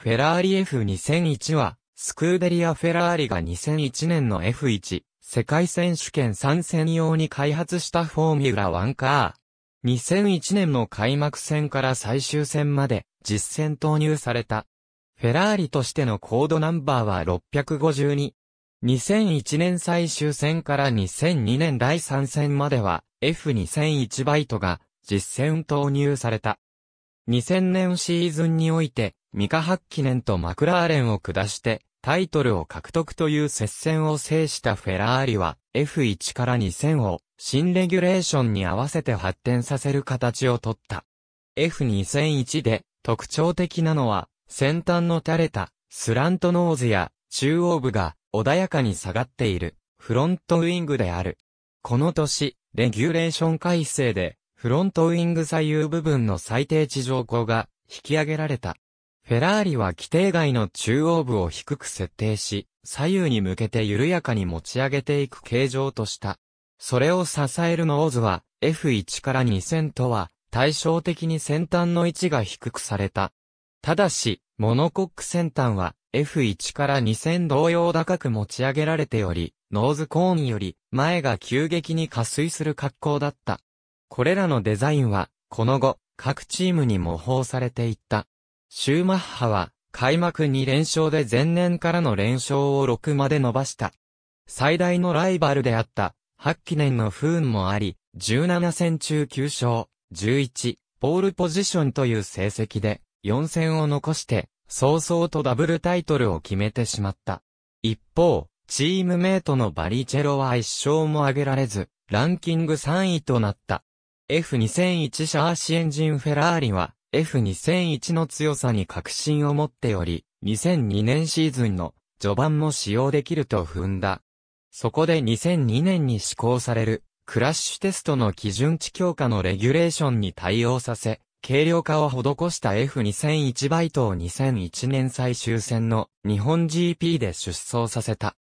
フェラーリ F2001 は、スクーデリア・フェラーリが2001年の F1 世界選手権参戦用に開発したフォーミュラ1カー。2001年の開幕戦から最終戦まで実戦投入された。フェラーリとしてのコードナンバーは652。2001年最終戦から2002年第3戦までは F2001 バイトが実戦投入された。2000年シーズンにおいてミカ・ハッキネンとマクラーレンを下して、タイトルを獲得という接戦を制したフェラーリは、F1 から2000を、新レギュレーションに合わせて発展させる形をとった。F2001 で、特徴的なのは、先端の垂れた、スラントノーズや、中央部が、穏やかに下がっている、フロントウィングである。この年、レギュレーション改正で、フロントウィング左右部分の最低地上高が、引き上げられた。フェラーリは規定外の中央部を低く設定し、左右に向けて緩やかに持ち上げていく形状とした。それを支えるノーズは F1 から2000とは対照的に先端の位置が低くされた。ただし、モノコック先端は F1 から2000同様高く持ち上げられており、ノーズコーンより前が急激に加水する格好だった。これらのデザインは、この後、各チームに模倣されていった。シューマッハは、開幕2連勝で前年からの連勝を6まで伸ばした。最大のライバルであった、8記念の不運もあり、17戦中9勝、11、ポールポジションという成績で、4戦を残して、早々とダブルタイトルを決めてしまった。一方、チームメイトのバリチェロは1勝も挙げられず、ランキング3位となった。F2001 シャーシエンジンフェラーリは、F2001 の強さに確信を持っており、2002年シーズンの序盤も使用できると踏んだ。そこで2002年に施行されるクラッシュテストの基準値強化のレギュレーションに対応させ、軽量化を施した F2001 バイトを2001年最終戦の日本 GP で出走させた。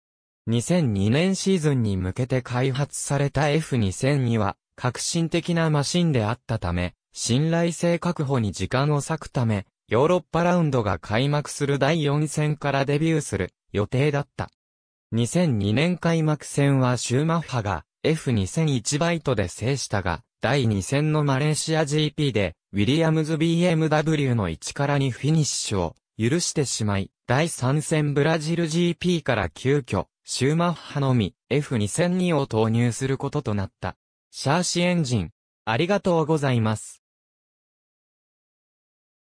2002年シーズンに向けて開発された F2002 は革新的なマシンであったため、信頼性確保に時間を割くため、ヨーロッパラウンドが開幕する第4戦からデビューする予定だった。2002年開幕戦はシューマッハが F2001 バイトで制したが、第2戦のマレーシア GP で、ウィリアムズ BMW の1から2フィニッシュを許してしまい、第3戦ブラジル GP から急遽、シューマッハのみ F2002 を投入することとなった。シャーシエンジン、ありがとうございます。